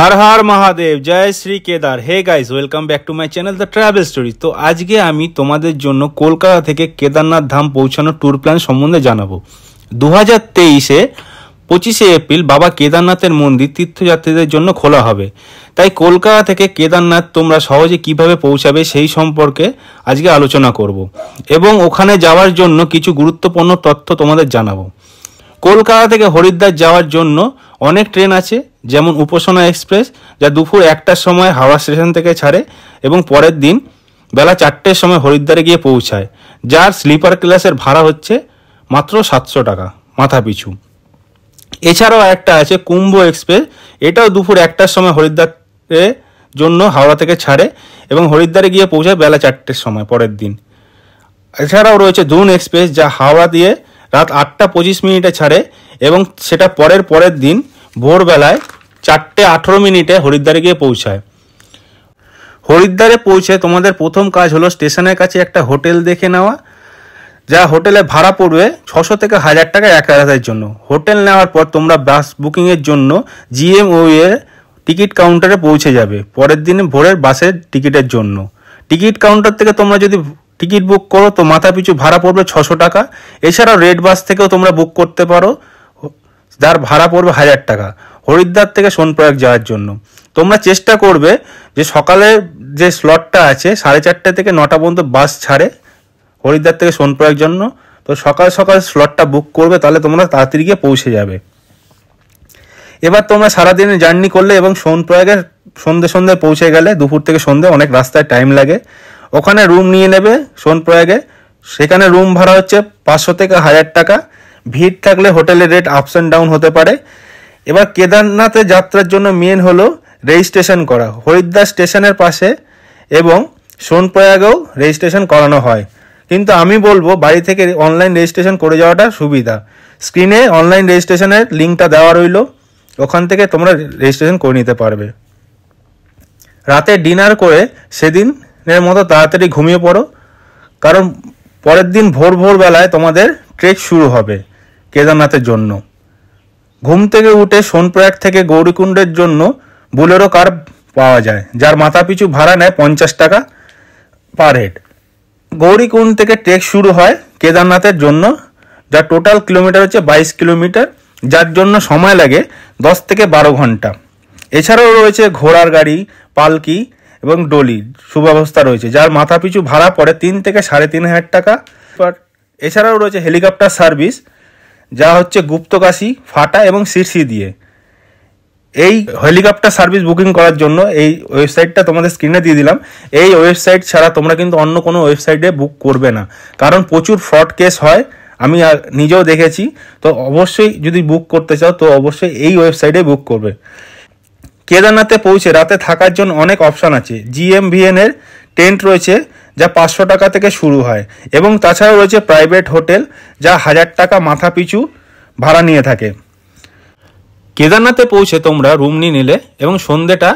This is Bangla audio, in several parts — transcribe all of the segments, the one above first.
হর হর মহাদেব জয় Shri Kedar hey guys welcome back to my channel the travel story তো আজকে আমি তোমাদের জন্য কলকাতা থেকে কেদারনাথ ধাম পৌঁছানোর ট্যুর প্ল্যান সম্বন্ধে জানাবো দু হাজার তেইশে পঁচিশে এপ্রিল বাবা কেদারনাথের মন্দির তীর্থযাত্রীদের জন্য খোলা হবে তাই কলকাতা থেকে কেদারনাথ তোমরা সহজে কিভাবে পৌঁছাবে সেই সম্পর্কে আজকে আলোচনা করব এবং ওখানে যাওয়ার জন্য কিছু গুরুত্বপূর্ণ তথ্য তোমাদের জানাবো কলকাতা থেকে হরিদ্বার যাওয়ার জন্য অনেক ট্রেন আছে যেমন উপাসনা এক্সপ্রেস যা দুপুর একটার সময় হাওড়া স্টেশন থেকে ছাড়ে এবং পরের দিন বেলা চারটের সময় হরিদ্বারে গিয়ে পৌঁছায় যার স্লিপার ক্লাসের ভাড়া হচ্ছে মাত্র সাতশো টাকা মাথা পিছু এছাড়াও একটা আছে কুম্ভ এক্সপ্রেস এটাও দুপুর একটার সময় হরিদ্বারে জন্য হাওড়া থেকে ছাড়ে এবং হরিদ্বারে গিয়ে পৌঁছায় বেলা চারটের সময় পরের দিন এছাড়াও রয়েছে ধুন এক্সপ্রেস যা হাওড়া দিয়ে রাত আটটা পঁচিশ মিনিটে ছাড়ে এবং সেটা পরের পরের দিন ভোরবেলায় চারটে আঠেরো মিনিটে হরিদ্বারে গিয়ে পৌঁছায় হরিদ্বারে পৌঁছে তোমাদের প্রথম কাজ হলো স্টেশনের কাছে একটা হোটেল দেখে নেওয়া যা হোটেলে ভাড়া পড়বে ছশো থেকে হাজার টাকা এক রাতের জন্য হোটেল নেওয়ার পর তোমরা বাস বুকিংয়ের জন্য জিএমও টিকিট কাউন্টারে পৌঁছে যাবে পরের দিন ভোরের বাসের টিকিটের জন্য টিকিট কাউন্টার থেকে তোমরা যদি টিকিট বুক করো তো মাথা পিছু ভাড়া পড়বে ছশো টাকা এছাড়াও রেড বাস থেকেও তোমরা বুক করতে পারো যার ভাড়া পড়বে হাজার টাকা হরিদ্বার থেকে সোনপ্রয়াগ যাওয়ার জন্য তোমরা চেষ্টা করবে যে সকালে যে স্লটটা আছে সাড়ে চারটে থেকে নটা পর্যন্ত বাস ছাড়ে হরিদ্বার থেকে সোনপ্রয়াগ জন্য তো সকাল সকাল স্লটটা বুক করবে তাহলে তোমরা তাড়াতাড়ি গিয়ে পৌঁছে যাবে এবার তোমরা সারাদিনে জার্নি করলে এবং সোনপ্রয়াগে সন্ধে সন্ধ্যে পৌঁছে গেলে দুপুর থেকে সন্ধে অনেক রাস্তায় টাইম লাগে ওখানে রুম নিয়ে নেবে সোনপ্রয়াগে সেখানে রুম ভাড়া হচ্ছে পাঁচশো থেকে হাজার টাকা ভিড় থাকলে হোটেলের রেট আপস অ্যান্ড ডাউন হতে পারে এবার কেদারনাথে যাত্রার জন্য মেন হলো রেজিস্ট্রেশন করা হরিদ্বার স্টেশনের পাশে এবং সোনপ্রয়াগেও রেজিস্ট্রেশন করানো হয় কিন্তু আমি বলবো বাড়ি থেকে অনলাইন রেজিস্ট্রেশন করে যাওয়াটা সুবিধা স্ক্রিনে অনলাইন রেজিস্ট্রেশনের লিঙ্কটা দেওয়া রইল ওখান থেকে তোমরা রেজিস্ট্রেশন করে নিতে পারবে রাতে ডিনার করে সেদিনের মতো তাড়াতাড়ি ঘুমিয়ে পড়ো কারণ পরের দিন ভোর ভোরবেলায় তোমাদের ট্রেক শুরু হবে কেদারনাথের জন্য ঘুম থেকে উঠে সোনপ্রয়াগ থেকে গৌরীকুণ্ডের জন্য বুলেরো কার পাওয়া যায় যার মাথাপিছু ভাড়া নেয় পঞ্চাশ টাকা পার হেড গৌরীকুণ্ড থেকে ট্রেক শুরু হয় কেদারনাথের জন্য যা টোটাল কিলোমিটার হচ্ছে বাইশ কিলোমিটার যার জন্য সময় লাগে দশ থেকে বারো ঘন্টা এছাড়াও রয়েছে ঘোড়ার গাড়ি পালকি এবং ডলি সুব্যবস্থা রয়েছে যার মাথাপিছু ভাড়া পড়ে তিন থেকে সাড়ে তিন হাজার টাকা এছাড়াও রয়েছে হেলিকপ্টার সার্ভিস যা হচ্ছে গুপ্তকাশি ফাটা এবং শিরশি দিয়ে এই হেলিকপ্টার সার্ভিস বুকিং করার জন্য এই ওয়েবসাইটটা তোমাদের স্ক্রিনে দিয়ে দিলাম এই ওয়েবসাইট ছাড়া তোমরা কিন্তু অন্য কোনো ওয়েবসাইটে বুক করবে না কারণ প্রচুর ফ্রড কেস হয় আমি নিজেও দেখেছি তো অবশ্যই যদি বুক করতে চাও তো অবশ্যই এই ওয়েবসাইটে বুক করবে কেদারনাথে পৌঁছে রাতে থাকার জন্য অনেক অপশান আছে জিএমভিএন এর টেন্ট রয়েছে যা পাঁচশো টাকা থেকে শুরু হয় এবং তাছাড়াও রয়েছে প্রাইভেট হোটেল যা হাজার টাকা মাথা পিছু ভাড়া নিয়ে থাকে কেদারনাথে পৌঁছে তোমরা রুম নিয়ে নিলে এবং সন্ধ্যেটা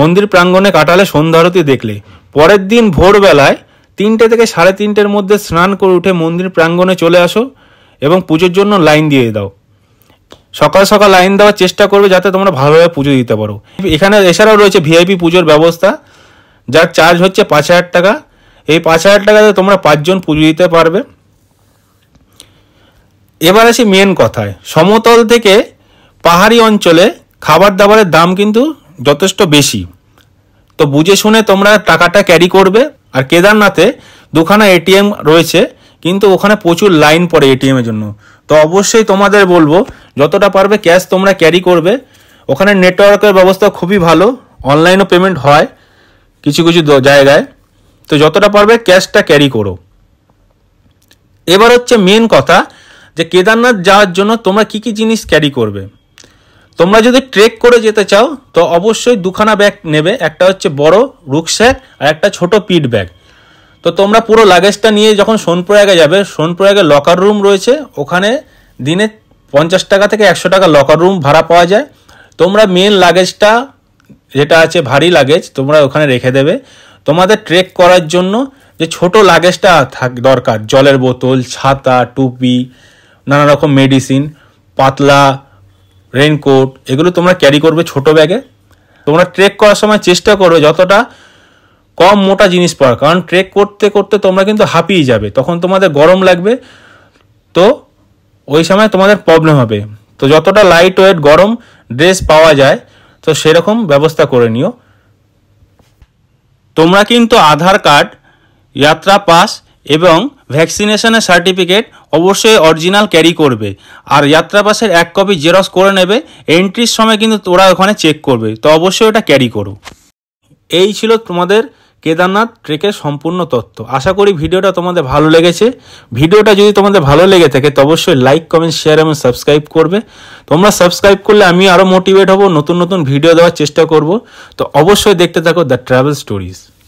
মন্দির প্রাঙ্গণে কাটালে সন্ধ্যারতি দেখলে পরের দিন ভোরবেলায় তিনটে থেকে সাড়ে তিনটের মধ্যে স্নান করে উঠে মন্দির প্রাঙ্গণে চলে আসো এবং পুজোর জন্য লাইন দিয়ে দাও সকাল সকাল লাইন দেওয়ার চেষ্টা করবে যাতে তোমরা ভালোভাবে পুজো দিতে পারো এখানে এছাড়াও রয়েছে ভিআইপি পুজোর ব্যবস্থা যার চার্জ হচ্ছে পাঁচ হাজার টাকা এই পাঁচ হাজার টাকাতে তোমরা পাঁচজন পুজো দিতে পারবে এবার আসি মেন কথায় সমতল থেকে পাহাড়ি অঞ্চলে খাবার দাবারের দাম কিন্তু যথেষ্ট বেশি তো বুঝে শুনে তোমরা টাকাটা ক্যারি করবে আর কেদারনাথে দুখানা এটিএম রয়েছে কিন্তু ওখানে প্রচুর লাইন পড়ে এটিএমের জন্য তো অবশ্যই তোমাদের বলবো যতটা পারবে ক্যাশ তোমরা ক্যারি করবে ওখানে নেটওয়ার্কের ব্যবস্থা খুবই ভালো অনলাইনও পেমেন্ট হয় কিছু কিছু জায়গায় তো যতটা পারবে ক্যাশটা ক্যারি করো এবার হচ্ছে মেন কথা যে কেদারনাথ যাওয়ার জন্য তোমরা কি কি জিনিস ক্যারি করবে তোমরা যদি ট্রেক করে যেতে চাও তো অবশ্যই দুখানা ব্যাগ নেবে একটা হচ্ছে বড় রুকস্যাক আর একটা ছোট পিট ব্যাগ তো তোমরা পুরো লাগেজটা নিয়ে যখন সোনপ্রয়াগে যাবে সোনপ্রয়াগে লকার রুম রয়েছে ওখানে দিনে পঞ্চাশ টাকা থেকে একশো টাকা লকার রুম ভাড়া পাওয়া যায় তোমরা মেন লাগেজটা যেটা আছে ভারী লাগেজ তোমরা ওখানে রেখে দেবে তোমাদের ট্রেক করার জন্য যে ছোট লাগেজটা থাক দরকার জলের বোতল ছাতা টুপি নানা রকম মেডিসিন পাতলা রেনকোট এগুলো তোমরা ক্যারি করবে ছোট ব্যাগে তোমরা ট্রেক করার সময় চেষ্টা করো যতটা কম মোটা জিনিস পড়া কারণ ট্রেক করতে করতে তোমরা কিন্তু হাঁপিয়ে যাবে তখন তোমাদের গরম লাগবে তো ওই সময় তোমাদের প্রবলেম হবে তো যতটা লাইট ওয়েট গরম ড্রেস পাওয়া যায় তো সেরকম ব্যবস্থা করে নিও তোমরা কিন্তু আধার কার্ড যাত্রা পাস এবং ভ্যাকসিনেশনের সার্টিফিকেট অবশ্যই অরিজিনাল ক্যারি করবে আর যাত্রা পাসের এক কপি জেরক্স করে নেবে এন্ট্রির সময় কিন্তু তোরা ওখানে চেক করবে তো অবশ্যই ওটা ক্যারি করো এই ছিল তোমাদের কেদারনাথ ট্রেকের সম্পূর্ণ তথ্য আশা করি ভিডিওটা তোমাদের ভালো লেগেছে ভিডিওটা যদি তোমাদের ভালো লেগে থাকে তো অবশ্যই লাইক কমেন্ট শেয়ার এবং সাবস্ক্রাইব করবে তোমরা সাবস্ক্রাইব করলে আমি আরও মোটিভেট হব নতুন নতুন ভিডিও দেওয়ার চেষ্টা করব তো অবশ্যই দেখতে থাকো দ্য ট্রাভেল স্টোরিজ